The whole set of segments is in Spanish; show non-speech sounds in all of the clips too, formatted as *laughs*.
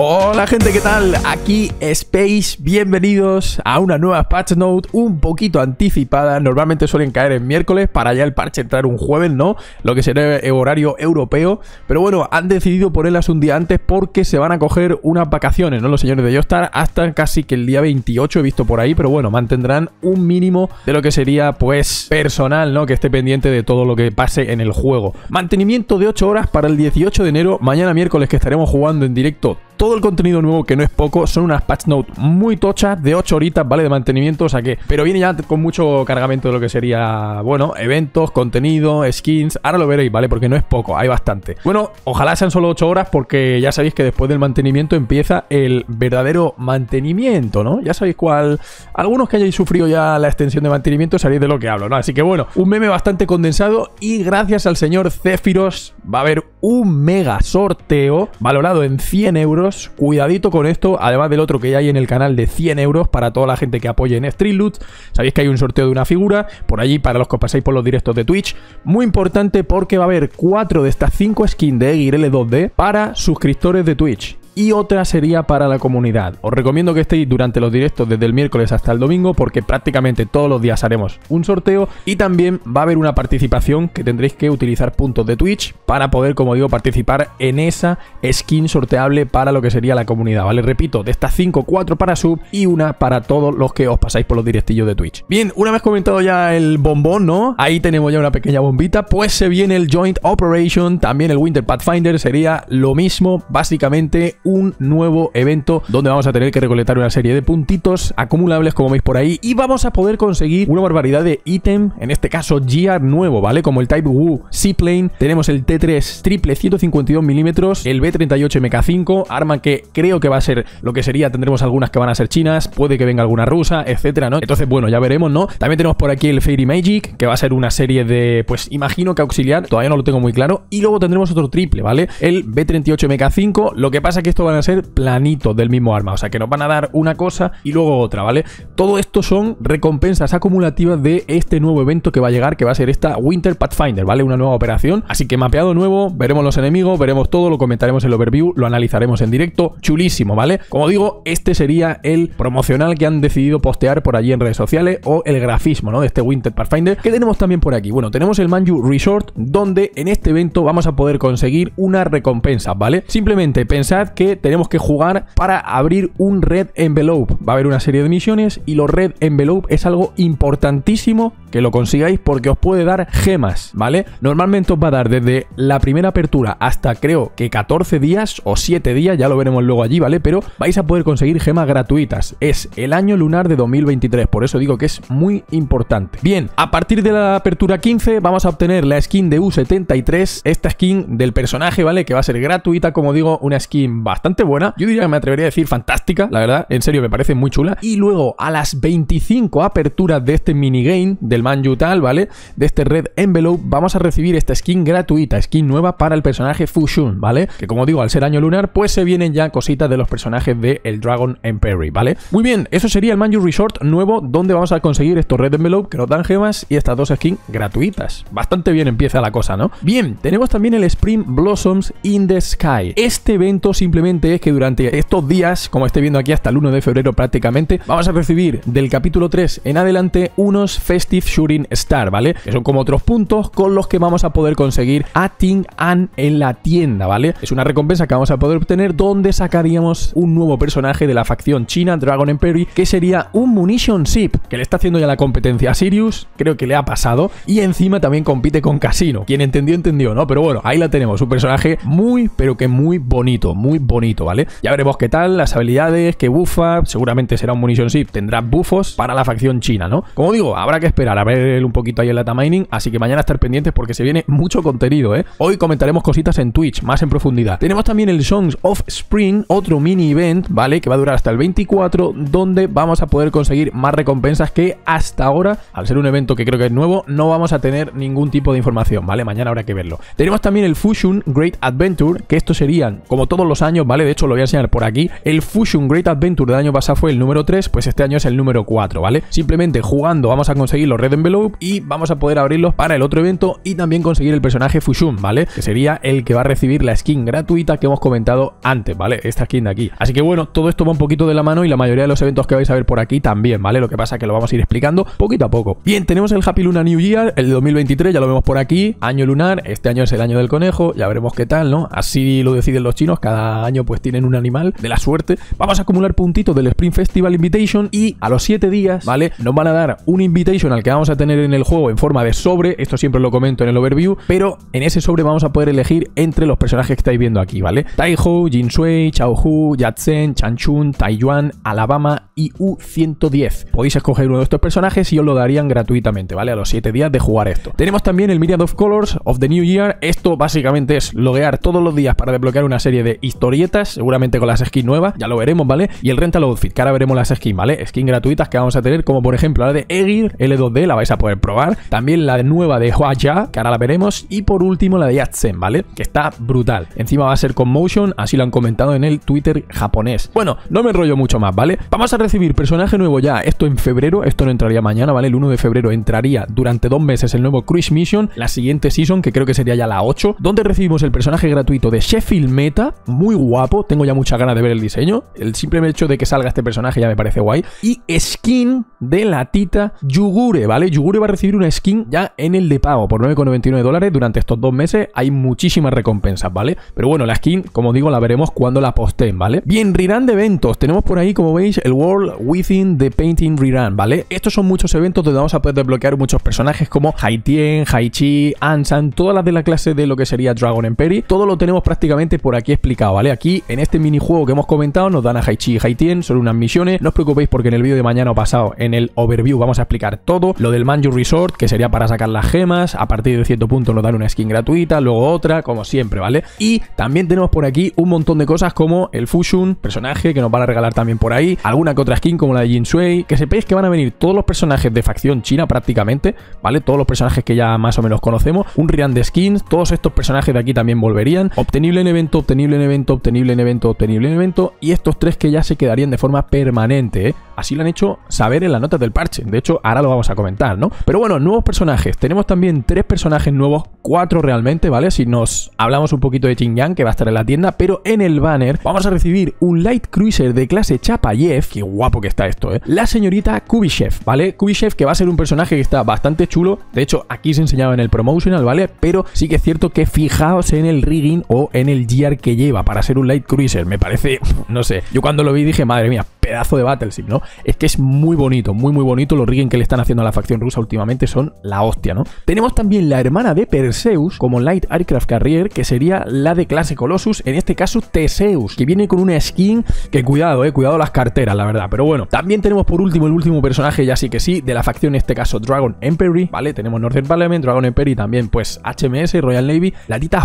Hola gente, ¿qué tal? Aquí Space, bienvenidos a una nueva patch note un poquito anticipada. Normalmente suelen caer en miércoles para ya el parche entrar un jueves, ¿no? Lo que será horario europeo. Pero bueno, han decidido ponerlas un día antes porque se van a coger unas vacaciones, ¿no? Los señores de Yostar hasta casi que el día 28 he visto por ahí, pero bueno, mantendrán un mínimo de lo que sería pues personal, ¿no? Que esté pendiente de todo lo que pase en el juego. Mantenimiento de 8 horas para el 18 de enero, mañana miércoles que estaremos jugando en directo todo el contenido nuevo, que no es poco, son unas patch notes muy tochas, de 8 horitas, ¿vale? De mantenimiento, o sea que. Pero viene ya con mucho cargamento de lo que sería, bueno, eventos, contenido, skins. Ahora lo veréis, ¿vale? Porque no es poco, hay bastante. Bueno, ojalá sean solo 8 horas, porque ya sabéis que después del mantenimiento empieza el verdadero mantenimiento, ¿no? Ya sabéis cuál. Algunos que hayáis sufrido ya la extensión de mantenimiento, sabéis de lo que hablo, ¿no? Así que bueno, un meme bastante condensado y gracias al señor Céfiros va a haber un mega sorteo valorado en 100 euros Cuidadito con esto, además del otro que ya hay en el canal de 100 euros para toda la gente que apoye en Street Loot. Sabéis que hay un sorteo de una figura por allí para los que pasáis por los directos de Twitch. Muy importante porque va a haber 4 de estas 5 skins de Egir L2D para suscriptores de Twitch y otra sería para la comunidad. Os recomiendo que estéis durante los directos desde el miércoles hasta el domingo porque prácticamente todos los días haremos un sorteo y también va a haber una participación que tendréis que utilizar puntos de Twitch para poder, como digo, participar en esa skin sorteable para lo que sería la comunidad, ¿vale? Repito, de estas 5, 4 para sub y una para todos los que os pasáis por los directillos de Twitch. Bien, una vez comentado ya el bombón, ¿no? Ahí tenemos ya una pequeña bombita, pues se viene el Joint Operation, también el Winter Pathfinder sería lo mismo, básicamente un nuevo evento donde vamos a tener que recolectar una serie de puntitos acumulables, como veis por ahí, y vamos a poder conseguir una barbaridad de ítem, en este caso Gear nuevo, ¿vale? Como el Type Wu Seaplane, tenemos el T3 triple 152 milímetros, el B38MK5, arma que creo que va a ser lo que sería, tendremos algunas que van a ser chinas, puede que venga alguna rusa, etcétera, ¿no? Entonces, bueno, ya veremos, ¿no? También tenemos por aquí el Fairy Magic, que va a ser una serie de, pues imagino que auxiliar, todavía no lo tengo muy claro, y luego tendremos otro triple, ¿vale? El B38MK5, lo que pasa que van a ser planitos del mismo arma, o sea que nos van a dar una cosa y luego otra, ¿vale? Todo esto son recompensas acumulativas de este nuevo evento que va a llegar, que va a ser esta Winter Pathfinder, ¿vale? Una nueva operación, así que mapeado nuevo, veremos los enemigos, veremos todo, lo comentaremos en el overview, lo analizaremos en directo, chulísimo, ¿vale? Como digo, este sería el promocional que han decidido postear por allí en redes sociales o el grafismo, ¿no? De este Winter Pathfinder, que tenemos también por aquí. Bueno, tenemos el Manju Resort, donde en este evento vamos a poder conseguir una recompensa, ¿vale? Simplemente pensad que tenemos que jugar para abrir un Red Envelope. Va a haber una serie de misiones y los Red Envelope es algo importantísimo que lo consigáis porque os puede dar gemas, ¿vale? Normalmente os va a dar desde la primera apertura hasta creo que 14 días o 7 días, ya lo veremos luego allí, ¿vale? Pero vais a poder conseguir gemas gratuitas. Es el año lunar de 2023, por eso digo que es muy importante. Bien, a partir de la apertura 15 vamos a obtener la skin de U73, esta skin del personaje, ¿vale? Que va a ser gratuita, como digo, una skin bastante buena. Yo diría que me atrevería a decir fantástica, la verdad. En serio, me parece muy chula. Y luego, a las 25 aperturas de este minigame del Manju tal, ¿vale? De este Red Envelope, vamos a recibir esta skin gratuita, skin nueva para el personaje Fushun, ¿vale? Que como digo, al ser año lunar, pues se vienen ya cositas de los personajes de el Dragon Emperor, ¿vale? Muy bien, eso sería el Manju Resort nuevo, donde vamos a conseguir estos Red Envelope que nos dan gemas y estas dos skins gratuitas. Bastante bien empieza la cosa, ¿no? Bien, tenemos también el Spring Blossoms in the Sky. Este evento simplemente es que durante estos días, como esté viendo aquí hasta el 1 de febrero prácticamente, vamos a percibir del capítulo 3 en adelante unos Festive Shooting Star, ¿vale? Que son como otros puntos con los que vamos a poder conseguir a Ting An en la tienda, ¿vale? Es una recompensa que vamos a poder obtener donde sacaríamos un nuevo personaje de la facción china, Dragon Emperor, que sería un Munition Ship, que le está haciendo ya la competencia a Sirius, creo que le ha pasado, y encima también compite con Casino. Quien entendió, entendió, ¿no? Pero bueno, ahí la tenemos, un personaje muy, pero que muy bonito, muy bonito, ¿vale? Ya veremos qué tal, las habilidades, qué bufa, seguramente será un munición ship, tendrá bufos para la facción china, ¿no? Como digo, habrá que esperar a ver un poquito ahí el data mining, así que mañana estar pendientes porque se viene mucho contenido, ¿eh? Hoy comentaremos cositas en Twitch, más en profundidad. Tenemos también el Songs of Spring, otro mini event, ¿vale? Que va a durar hasta el 24, donde vamos a poder conseguir más recompensas que hasta ahora, al ser un evento que creo que es nuevo, no vamos a tener ningún tipo de información, ¿vale? Mañana habrá que verlo. Tenemos también el Fusion Great Adventure, que esto serían, como todos los años, ¿vale? De hecho, lo voy a enseñar por aquí. El Fusion Great Adventure del año pasado fue el número 3, pues este año es el número 4, ¿vale? Simplemente jugando vamos a conseguir los Red Envelope y vamos a poder abrirlos para el otro evento y también conseguir el personaje Fusion, ¿vale? Que sería el que va a recibir la skin gratuita que hemos comentado antes, ¿vale? Esta skin de aquí. Así que bueno, todo esto va un poquito de la mano y la mayoría de los eventos que vais a ver por aquí también, ¿vale? Lo que pasa es que lo vamos a ir explicando poquito a poco. Bien, tenemos el Happy Luna New Year, el 2023, ya lo vemos por aquí, año lunar, este año es el año del conejo, ya veremos qué tal, ¿no? Así lo deciden los chinos, cada año pues tienen un animal de la suerte. Vamos a acumular puntitos del Spring Festival Invitation y a los 7 días, ¿vale? Nos van a dar un Invitation al que vamos a tener en el juego en forma de sobre. Esto siempre lo comento en el overview, pero en ese sobre vamos a poder elegir entre los personajes que estáis viendo aquí, ¿vale? Taiho, Jin Sui, Chao Hu, Yatsen, Changchun, Taiyuan, Alabama y U110. Podéis escoger uno de estos personajes y os lo darían gratuitamente, ¿vale? A los 7 días de jugar esto. Tenemos también el Myriad of Colors of the New Year. Esto básicamente es loguear todos los días para desbloquear una serie de historias seguramente con las skins nuevas, ya lo veremos, ¿vale? Y el rental outfit, que ahora veremos las skins, ¿vale? Skins gratuitas que vamos a tener, como por ejemplo la de Egir L2D, la vais a poder probar. También la nueva de Hua Ya, que ahora la veremos. Y por último la de Yatsen, ¿vale? Que está brutal. Encima va a ser con motion, así lo han comentado en el Twitter japonés. Bueno, no me enrollo mucho más, ¿vale? Vamos a recibir personaje nuevo ya, esto en febrero, esto no entraría mañana, ¿vale? El 1 de febrero entraría durante dos meses el nuevo chris Mission, la siguiente season, que creo que sería ya la 8, donde recibimos el personaje gratuito de Sheffield Meta, muy guay guapo. Tengo ya muchas ganas de ver el diseño. El simple hecho de que salga este personaje ya me parece guay. Y skin de la tita Yugure, ¿vale? Yugure va a recibir una skin ya en el de pago por 9,99 dólares durante estos dos meses. Hay muchísimas recompensas, ¿vale? Pero bueno, la skin, como digo, la veremos cuando la posten, ¿vale? Bien, Rirán de eventos. Tenemos por ahí, como veis, el World Within the Painting Rerun, ¿vale? Estos son muchos eventos donde vamos a poder desbloquear muchos personajes como Haitien, Haichi, Ansan, todas las de la clase de lo que sería Dragon Emperor. Todo lo tenemos prácticamente por aquí explicado, ¿vale? Aquí, en este minijuego que hemos comentado, nos dan a Haichi y Haitien, son unas misiones. No os preocupéis porque en el vídeo de mañana o pasado, en el overview, vamos a explicar todo. Lo del Manju Resort, que sería para sacar las gemas. A partir de cierto punto nos dan una skin gratuita, luego otra, como siempre, ¿vale? Y también tenemos por aquí un montón de cosas como el Fushun, personaje que nos van a regalar también por ahí. Alguna que otra skin como la de Jin Sui. Que sepáis que van a venir todos los personajes de facción china prácticamente, ¿vale? Todos los personajes que ya más o menos conocemos. Un Rian de skins, todos estos personajes de aquí también volverían. Obtenible en evento, obtenible en evento, obtenible en evento, obtenible en evento, y estos tres que ya se quedarían de forma permanente. ¿eh? Así lo han hecho saber en las notas del parche. De hecho, ahora lo vamos a comentar, ¿no? Pero bueno, nuevos personajes. Tenemos también tres personajes nuevos, cuatro realmente, ¿vale? Si nos hablamos un poquito de Yang, que va a estar en la tienda, pero en el banner vamos a recibir un Light Cruiser de clase Chapayev. Qué guapo que está esto, ¿eh? La señorita Kubishev, ¿vale? Kubishev, que va a ser un personaje que está bastante chulo. De hecho, aquí se enseñaba en el promotional, ¿vale? Pero sí que es cierto que fijaos en el rigging o en el gear que lleva para ser un light cruiser. Me parece, *laughs* no sé. Yo cuando lo vi dije, madre mía, pedazo de Battleship, ¿no? Es que es muy bonito, muy, muy bonito. Los rigging que le están haciendo a la facción rusa últimamente son la hostia, ¿no? Tenemos también la hermana de Perseus como Light Aircraft Carrier, que sería la de clase Colossus, en este caso Teseus, que viene con una skin que cuidado, eh, cuidado las carteras, la verdad. Pero bueno, también tenemos por último el último personaje, ya sí que sí, de la facción, en este caso Dragon Empery, ¿vale? Tenemos Northern Parliament, Dragon Empery, también pues HMS, Royal Navy, la Tita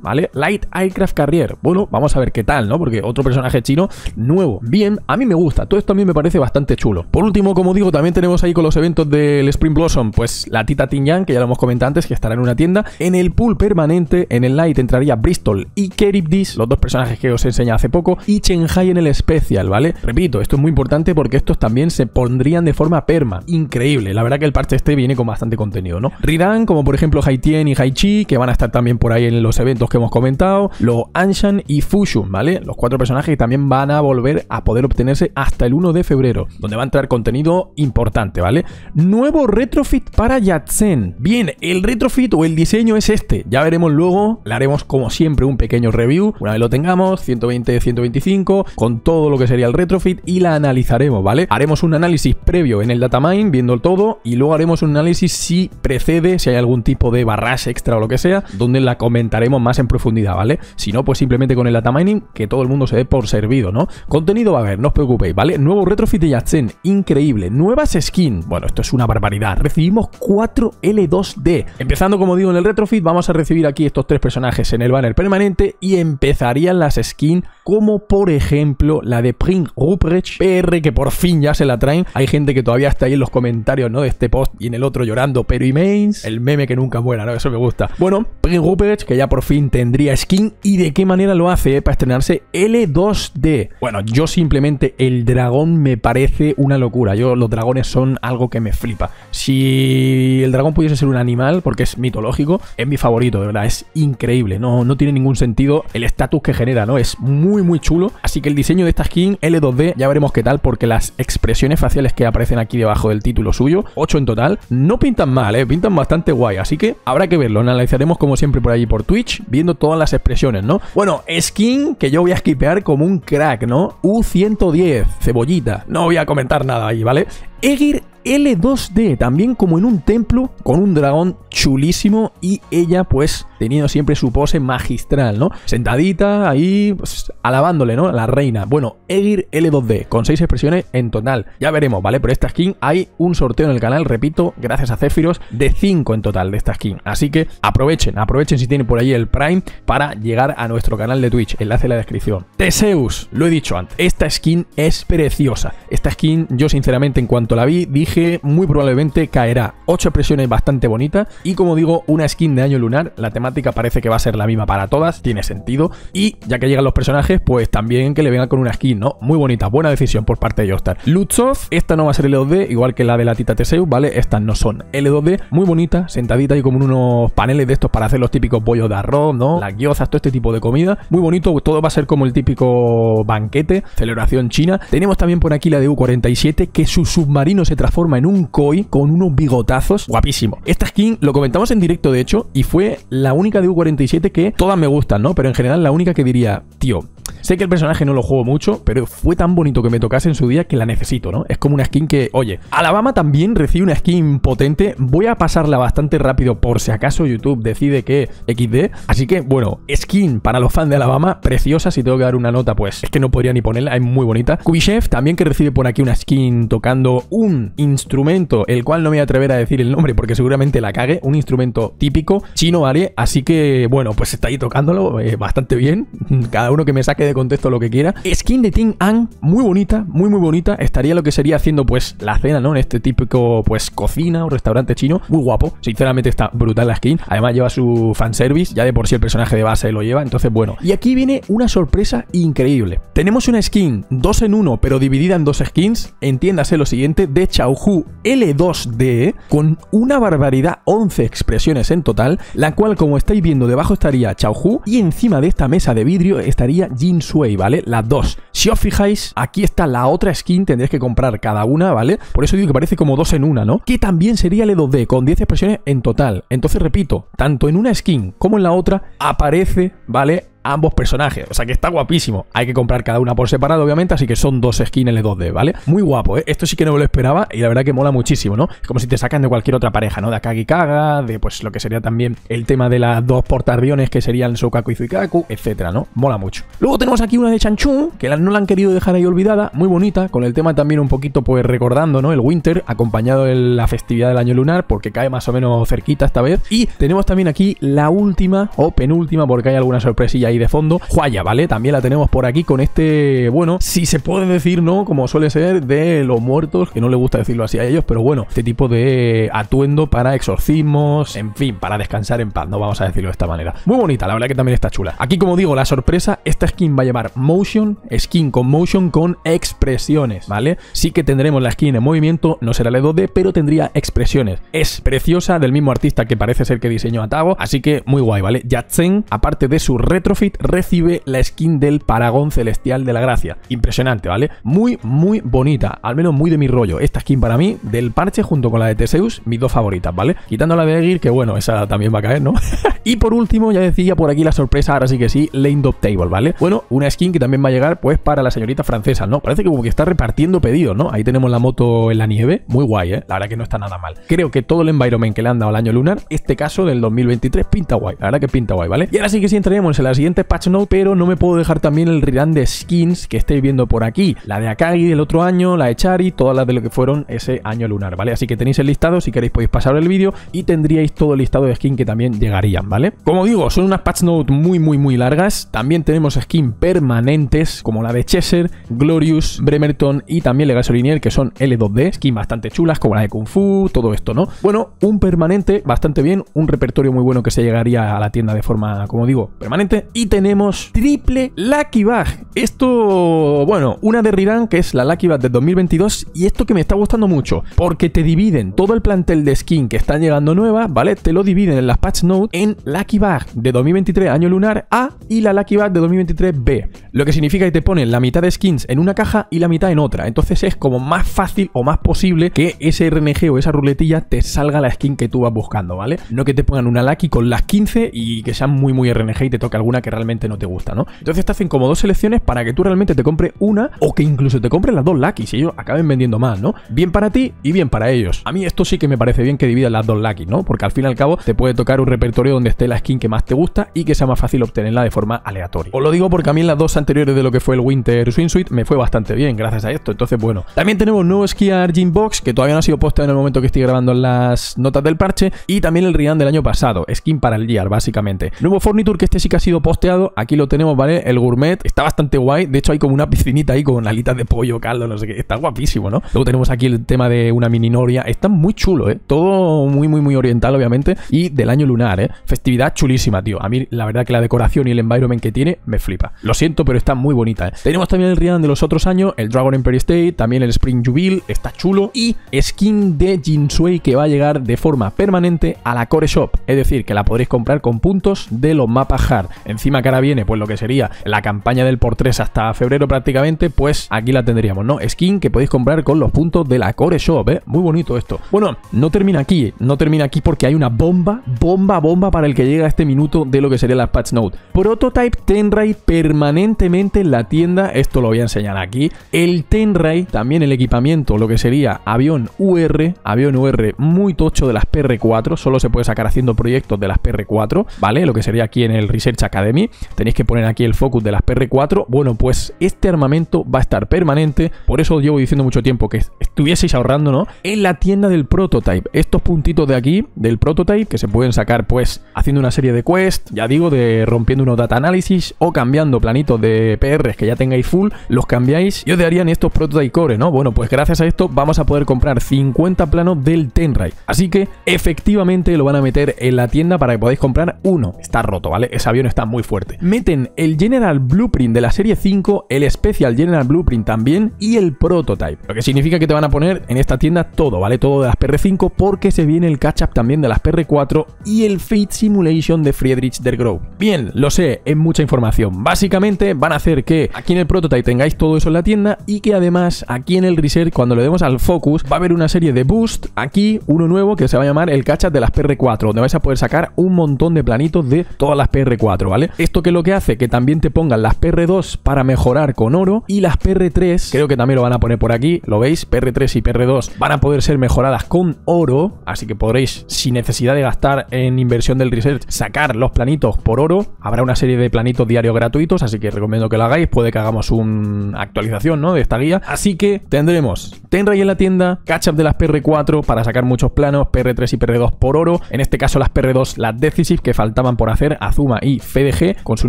¿vale? Light Aircraft Carrier. Bueno, vamos vamos a ver qué tal, ¿no? Porque otro personaje chino nuevo, bien, a mí me gusta, todo esto a mí me parece bastante chulo. Por último, como digo, también tenemos ahí con los eventos del Spring Blossom, pues la Tita yang que ya lo hemos comentado antes, que estará en una tienda. En el pool permanente, en el Light entraría Bristol y Keribdis, los dos personajes que os enseñé hace poco, y Shanghai en el especial ¿vale? Repito, esto es muy importante porque estos también se pondrían de forma perma. Increíble, la verdad que el parche este viene con bastante contenido, ¿no? Ridan, como por ejemplo Haitien y Haichi, que van a estar también por ahí en los eventos que hemos comentado. Lo Anshan y Fusion, ¿vale? Los cuatro personajes también van a volver a poder obtenerse hasta el 1 de febrero, donde va a entrar contenido importante, ¿vale? Nuevo retrofit para Yatsen. Bien, el retrofit o el diseño es este. Ya veremos luego, le haremos como siempre un pequeño review, una vez lo tengamos, 120, 125, con todo lo que sería el retrofit y la analizaremos, ¿vale? Haremos un análisis previo en el datamine, viendo todo, y luego haremos un análisis si precede, si hay algún tipo de barras extra o lo que sea, donde la comentaremos más en profundidad, ¿vale? Si no, pues simplemente con el data mining que todo el mundo se dé por servido, ¿no? Contenido a ver, no os preocupéis, ¿vale? Nuevo retrofit de Yatsen, increíble. Nuevas skins, bueno, esto es una barbaridad. Recibimos 4 L2D. Empezando, como digo, en el retrofit, vamos a recibir aquí estos tres personajes en el banner permanente y empezarían las skins como por ejemplo la de Pring Ruprecht PR que por fin ya se la traen. Hay gente que todavía está ahí en los comentarios, ¿no? De este post y en el otro llorando, pero mains, el meme que nunca muera, ¿no? Eso me gusta. Bueno, Pring Ruprecht que ya por fin tendría skin y de qué manera lo hace eh, para estrenarse L2D. Bueno, yo simplemente el dragón me parece una locura. Yo los dragones son algo que me flipa. Si el dragón pudiese ser un animal, porque es mitológico, es mi favorito, de verdad, es increíble. No, no tiene ningún sentido el estatus que genera, ¿no? Es muy, muy chulo. Así que el diseño de esta skin L2D, ya veremos qué tal, porque las expresiones faciales que aparecen aquí debajo del título suyo, 8 en total, no pintan mal, ¿eh? Pintan bastante guay. Así que habrá que verlo. Analizaremos como siempre por allí por Twitch, viendo todas las expresiones, ¿no? Bueno, skin que yo voy a skipear como un crack, ¿no? U110, cebollita. No voy a comentar nada ahí, ¿vale? Egir L2D, también como en un templo, con un dragón chulísimo y ella pues teniendo siempre su pose magistral, ¿no? Sentadita ahí, pues, alabándole, ¿no? La reina. Bueno, Egir L2D, con seis expresiones en total. Ya veremos, ¿vale? por esta skin hay un sorteo en el canal, repito, gracias a Céfiros, de 5 en total de esta skin. Así que aprovechen, aprovechen si tienen por ahí el Prime para llegar a nuestro canal de Twitch, enlace en la descripción. Teseus, lo he dicho antes, esta skin es preciosa. Esta skin yo sinceramente en cuanto la vi, dije muy probablemente caerá. Ocho presiones bastante bonitas y como digo, una skin de año lunar. La temática parece que va a ser la misma para todas, tiene sentido. Y ya que llegan los personajes, pues también que le vengan con una skin, ¿no? Muy bonita, buena decisión por parte de Yostar. Lutsov, esta no va a ser L2D, igual que la de la Tita Teseu, ¿vale? Estas no son L2D, muy bonita, sentadita y como unos paneles de estos para hacer los típicos bollos de arroz, ¿no? Las guiozas, todo este tipo de comida. Muy bonito, todo va a ser como el típico banquete, celebración china. Tenemos también por aquí la de U47, que es su submarino marino se transforma en un koi con unos bigotazos. Guapísimo. Esta skin lo comentamos en directo, de hecho, y fue la única de U47 que todas me gustan, ¿no? Pero en general la única que diría, tío, Sé que el personaje no lo juego mucho, pero fue tan bonito que me tocase en su día que la necesito, ¿no? Es como una skin que, oye, Alabama también recibe una skin potente. Voy a pasarla bastante rápido por si acaso YouTube decide que XD. Así que, bueno, skin para los fans de Alabama, preciosa. Si tengo que dar una nota, pues es que no podría ni ponerla, es muy bonita. Kubishev también que recibe por aquí una skin tocando un instrumento, el cual no me voy a atrever a decir el nombre porque seguramente la cague. Un instrumento típico chino, ¿vale? Así que, bueno, pues está ahí tocándolo eh, bastante bien. Cada uno que me saque que de contexto lo que quiera. Skin de Ting An, muy bonita, muy muy bonita. Estaría lo que sería haciendo pues la cena, ¿no? En este típico pues cocina o restaurante chino. Muy guapo. Sinceramente está brutal la skin. Además lleva su fanservice. Ya de por sí el personaje de base lo lleva. Entonces bueno. Y aquí viene una sorpresa increíble. Tenemos una skin 2 en 1 pero dividida en dos skins. Entiéndase lo siguiente. De Chaohu L2D con una barbaridad 11 expresiones en total. La cual como estáis viendo debajo estaría Chaohu y encima de esta mesa de vidrio estaría Jin ¿vale? Las dos. Si os fijáis, aquí está la otra skin, tendréis que comprar cada una, ¿vale? Por eso digo que parece como dos en una, ¿no? Que también sería e 2 d con 10 expresiones en total. Entonces, repito, tanto en una skin como en la otra aparece, ¿vale? ambos personajes. O sea que está guapísimo. Hay que comprar cada una por separado, obviamente, así que son dos skins L2D, ¿vale? Muy guapo, ¿eh? Esto sí que no me lo esperaba y la verdad que mola muchísimo, ¿no? Es como si te sacan de cualquier otra pareja, ¿no? De Akagi Kaga, de pues lo que sería también el tema de las dos portaaviones que serían Soukaku y Zuikaku, etcétera, ¿no? Mola mucho. Luego tenemos aquí una de Chanchun, que no la han querido dejar ahí olvidada, muy bonita, con el tema también un poquito pues recordando, ¿no? El Winter, acompañado de la festividad del año lunar, porque cae más o menos cerquita esta vez. Y tenemos también aquí la última o penúltima, porque hay alguna sorpresilla y de fondo. Juaya, ¿vale? También la tenemos por aquí con este, bueno, si se puede decir, ¿no? Como suele ser, de los muertos, que no le gusta decirlo así a ellos, pero bueno, este tipo de atuendo para exorcismos, en fin, para descansar en paz, no vamos a decirlo de esta manera. Muy bonita, la verdad que también está chula. Aquí, como digo, la sorpresa, esta skin va a llamar Motion, skin con Motion con expresiones, ¿vale? Sí que tendremos la skin en movimiento, no será la 2D, pero tendría expresiones. Es preciosa, del mismo artista que parece ser que diseñó Atago, así que muy guay, ¿vale? Yatsen, aparte de su retro recibe la skin del Paragón Celestial de la Gracia. Impresionante, ¿vale? Muy, muy bonita, al menos muy de mi rollo. Esta skin para mí, del parche junto con la de Teseus, mis dos favoritas, ¿vale? Quitando la de Egir, que bueno, esa también va a caer, ¿no? *laughs* y por último, ya decía por aquí la sorpresa, ahora sí que sí, la table ¿vale? Bueno, una skin que también va a llegar, pues, para la señorita francesa, ¿no? Parece que como que está repartiendo pedidos, ¿no? Ahí tenemos la moto en la nieve, muy guay, ¿eh? La verdad que no está nada mal. Creo que todo el environment que le han dado al año lunar, este caso del 2023, pinta guay, la verdad que pinta guay, ¿vale? Y ahora sí que sí entraremos en la siguiente patch note, pero no me puedo dejar también el redan de skins que estáis viendo por aquí. La de Akagi del otro año, la de Chari, todas las de lo que fueron ese año lunar, ¿vale? Así que tenéis el listado, si queréis podéis pasar el vídeo y tendríais todo el listado de skin que también llegarían, ¿vale? Como digo, son unas patch note muy, muy, muy largas. También tenemos skin permanentes como la de Chesser, Glorious, Bremerton y también Le Gasolinier, que son L2D, skin bastante chulas como la de Kung Fu, todo esto, ¿no? Bueno, un permanente bastante bien, un repertorio muy bueno que se llegaría a la tienda de forma, como digo, permanente y tenemos triple Lucky Bag. Esto, bueno, una de riran que es la Lucky Bag de 2022, y esto que me está gustando mucho, porque te dividen todo el plantel de skin que están llegando nuevas, ¿vale? Te lo dividen en las patch notes en Lucky Bag de 2023 año lunar A y la Lucky Bag de 2023 B, lo que significa que te ponen la mitad de skins en una caja y la mitad en otra, entonces es como más fácil o más posible que ese RNG o esa ruletilla te salga la skin que tú vas buscando, ¿vale? No que te pongan una Lucky con las 15 y que sean muy muy RNG y te toque alguna que realmente no te gusta, ¿no? Entonces te hacen como dos selecciones para que tú realmente te compres una o que incluso te compres las dos Lucky, y ellos acaben vendiendo más, ¿no? Bien para ti y bien para ellos. A mí esto sí que me parece bien que dividas las dos Lucky, ¿no? Porque al fin y al cabo te puede tocar un repertorio donde esté la skin que más te gusta y que sea más fácil obtenerla de forma aleatoria. Os lo digo porque a mí las dos anteriores de lo que fue el Winter Swing Suite me fue bastante bien gracias a esto, entonces bueno. También tenemos nuevo Skiar Gym Box que todavía no ha sido puesto en el momento que estoy grabando las notas del parche y también el Rian del año pasado, skin para el Gear básicamente. Nuevo Forniture que este sí que ha sido posteado, aquí lo tenemos, ¿vale? El gourmet, está bastante guay. De hecho, hay como una piscinita ahí con alitas de pollo, caldo, no sé qué. Está guapísimo, ¿no? Luego tenemos aquí el tema de una mini noria. Está muy chulo, ¿eh? Todo muy, muy, muy oriental, obviamente. Y del año lunar, ¿eh? Festividad chulísima, tío. A mí, la verdad que la decoración y el environment que tiene me flipa. Lo siento, pero está muy bonita, ¿eh? Tenemos también el Rian de los otros años, el Dragon Empire State, también el Spring Jubil, está chulo. Y skin de Jinsui que va a llegar de forma permanente a la Core Shop. Es decir, que la podréis comprar con puntos de los mapas hard. En encima que viene, pues lo que sería la campaña del por 3 hasta febrero prácticamente, pues aquí la tendríamos, ¿no? Skin que podéis comprar con los puntos de la Core Shop, ¿eh? Muy bonito esto. Bueno, no termina aquí, no termina aquí porque hay una bomba, bomba, bomba para el que llega a este minuto de lo que sería la patch note. Prototype Tenray permanentemente en la tienda, esto lo voy a enseñar aquí. El Tenray, también el equipamiento, lo que sería avión UR, avión UR muy tocho de las PR4, solo se puede sacar haciendo proyectos de las PR4, ¿vale? Lo que sería aquí en el Research Academy mí. Tenéis que poner aquí el focus de las PR4. Bueno, pues este armamento va a estar permanente. Por eso os llevo diciendo mucho tiempo que estuvieseis ahorrando, ¿no? En la tienda del prototype. Estos puntitos de aquí, del prototype, que se pueden sacar pues haciendo una serie de quests, ya digo, de rompiendo unos data análisis o cambiando planitos de PRs que ya tengáis full, los cambiáis y os darían estos prototype core, ¿no? Bueno, pues gracias a esto vamos a poder comprar 50 planos del Tenrai. Así que efectivamente lo van a meter en la tienda para que podáis comprar uno. Está roto, ¿vale? Ese avión está muy fuerte. Meten el General Blueprint de la serie 5, el Special General Blueprint también y el Prototype. Lo que significa que te van a poner en esta tienda todo, ¿vale? Todo de las PR5 porque se viene el catch-up también de las PR4 y el Fate Simulation de Friedrich der Grove. Bien, lo sé, es mucha información. Básicamente van a hacer que aquí en el Prototype tengáis todo eso en la tienda y que además aquí en el Reset cuando le demos al Focus, va a haber una serie de Boost. Aquí uno nuevo que se va a llamar el catch-up de las PR4, donde vais a poder sacar un montón de planitos de todas las PR4, ¿vale? Esto que es lo que hace que también te pongan las PR2 para mejorar con oro y las PR3, creo que también lo van a poner por aquí, lo veis, PR3 y PR2 van a poder ser mejoradas con oro, así que podréis, sin necesidad de gastar en inversión del research, sacar los planitos por oro. Habrá una serie de planitos diarios gratuitos, así que recomiendo que lo hagáis, puede que hagamos una actualización ¿no? de esta guía. Así que tendremos Tenray en la tienda, catch-up de las PR4 para sacar muchos planos, PR3 y PR2 por oro, en este caso las PR2, las Decisive que faltaban por hacer, Azuma y FDG con su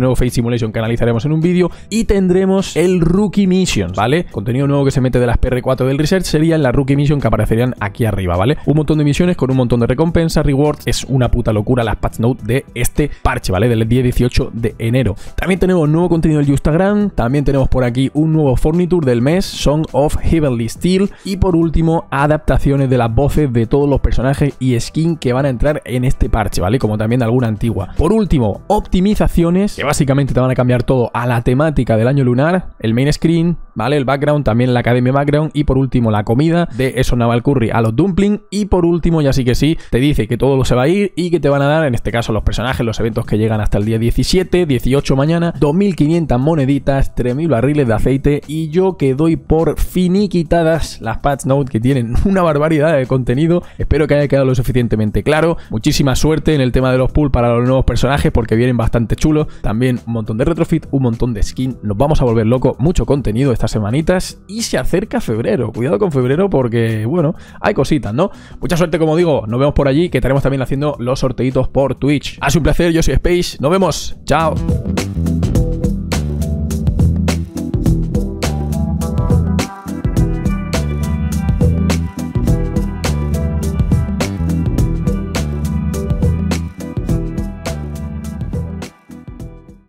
nuevo face Simulation que analizaremos en un vídeo. Y tendremos el Rookie Missions, ¿vale? Contenido nuevo que se mete de las PR4 del Research serían la Rookie Mission que aparecerían aquí arriba, ¿vale? Un montón de misiones con un montón de recompensas, rewards. Es una puta locura las patch notes de este parche, ¿vale? Del día 18 de enero. También tenemos nuevo contenido del Instagram. También tenemos por aquí un nuevo Forniture del mes, Song of Heavenly Steel. Y por último, adaptaciones de las voces de todos los personajes y skin que van a entrar en este parche, ¿vale? Como también alguna antigua. Por último, optimización que básicamente te van a cambiar todo a la temática del año lunar, el main screen, ¿vale? El background, también la academia background y por último la comida de esos Naval Curry a los dumpling y por último, ya sí que sí, te dice que todo lo se va a ir y que te van a dar, en este caso los personajes, los eventos que llegan hasta el día 17, 18 mañana, 2.500 moneditas, 3.000 barriles de aceite y yo que doy por finiquitadas las patch notes que tienen *laughs* una barbaridad de contenido, espero que haya quedado lo suficientemente claro, muchísima suerte en el tema de los pools para los nuevos personajes porque vienen bastante chulos también un montón de retrofit, un montón de skin. Nos vamos a volver loco. Mucho contenido estas semanitas. Y se acerca febrero. Cuidado con febrero porque, bueno, hay cositas, ¿no? Mucha suerte, como digo. Nos vemos por allí, que estaremos también haciendo los sorteitos por Twitch. Ha sido un placer. Yo soy Space. Nos vemos. Chao.